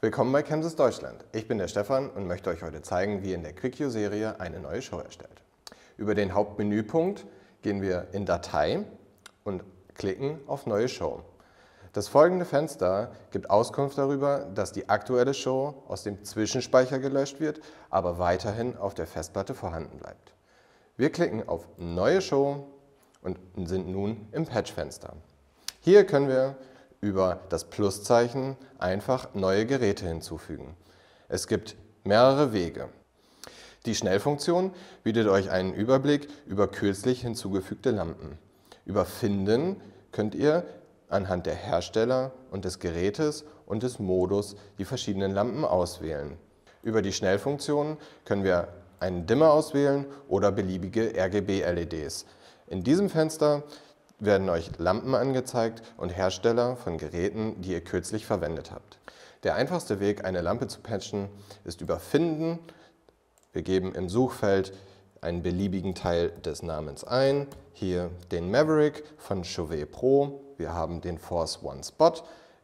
Willkommen bei Chemsys Deutschland. Ich bin der Stefan und möchte euch heute zeigen, wie ihr in der QuickView-Serie eine neue Show erstellt. Über den Hauptmenüpunkt gehen wir in Datei und klicken auf Neue Show. Das folgende Fenster gibt Auskunft darüber, dass die aktuelle Show aus dem Zwischenspeicher gelöscht wird, aber weiterhin auf der Festplatte vorhanden bleibt. Wir klicken auf Neue Show und sind nun im Patch-Fenster. Hier können wir über das Pluszeichen einfach neue Geräte hinzufügen. Es gibt mehrere Wege. Die Schnellfunktion bietet euch einen Überblick über kürzlich hinzugefügte Lampen. Über Finden könnt ihr anhand der Hersteller und des Gerätes und des Modus die verschiedenen Lampen auswählen. Über die Schnellfunktion können wir einen Dimmer auswählen oder beliebige RGB-LEDs. In diesem Fenster werden euch Lampen angezeigt und Hersteller von Geräten, die ihr kürzlich verwendet habt. Der einfachste Weg, eine Lampe zu patchen, ist über Finden. Wir geben im Suchfeld einen beliebigen Teil des Namens ein. Hier den Maverick von Chauvet Pro. Wir haben den Force One Spot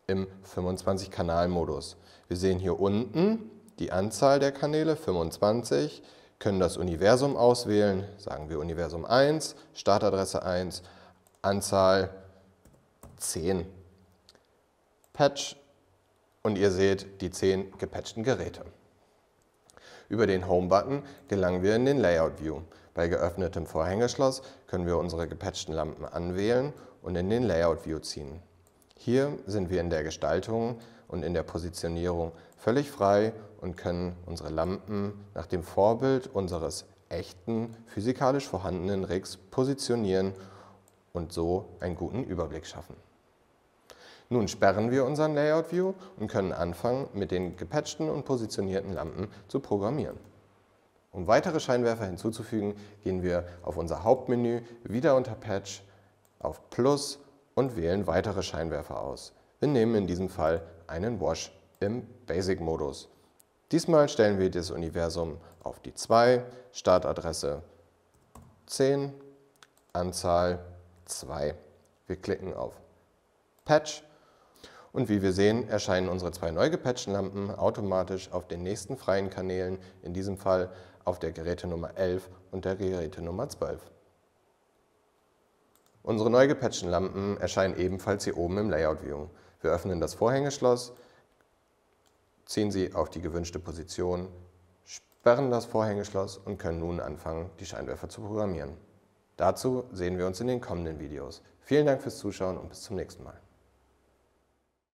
im 25-Kanal-Modus. Wir sehen hier unten die Anzahl der Kanäle, 25, können das Universum auswählen, sagen wir Universum 1, Startadresse 1 Anzahl 10 Patch und ihr seht die 10 gepatchten Geräte. Über den Home-Button gelangen wir in den Layout-View. Bei geöffnetem Vorhängeschloss können wir unsere gepatchten Lampen anwählen und in den Layout-View ziehen. Hier sind wir in der Gestaltung und in der Positionierung völlig frei und können unsere Lampen nach dem Vorbild unseres echten, physikalisch vorhandenen Rigs positionieren und so einen guten Überblick schaffen. Nun sperren wir unseren Layout View und können anfangen, mit den gepatchten und positionierten Lampen zu programmieren. Um weitere Scheinwerfer hinzuzufügen, gehen wir auf unser Hauptmenü wieder unter Patch auf Plus und wählen weitere Scheinwerfer aus. Wir nehmen in diesem Fall einen Wash im Basic-Modus. Diesmal stellen wir das Universum auf die 2, Startadresse 10, Anzahl 2. Wir klicken auf Patch und wie wir sehen, erscheinen unsere zwei neu gepatchten Lampen automatisch auf den nächsten freien Kanälen, in diesem Fall auf der Geräte Nummer 11 und der Geräte Nummer 12. Unsere neu gepatchten Lampen erscheinen ebenfalls hier oben im Layout View. Wir öffnen das Vorhängeschloss, ziehen sie auf die gewünschte Position, sperren das Vorhängeschloss und können nun anfangen, die Scheinwerfer zu programmieren. Dazu sehen wir uns in den kommenden Videos. Vielen Dank fürs Zuschauen und bis zum nächsten Mal.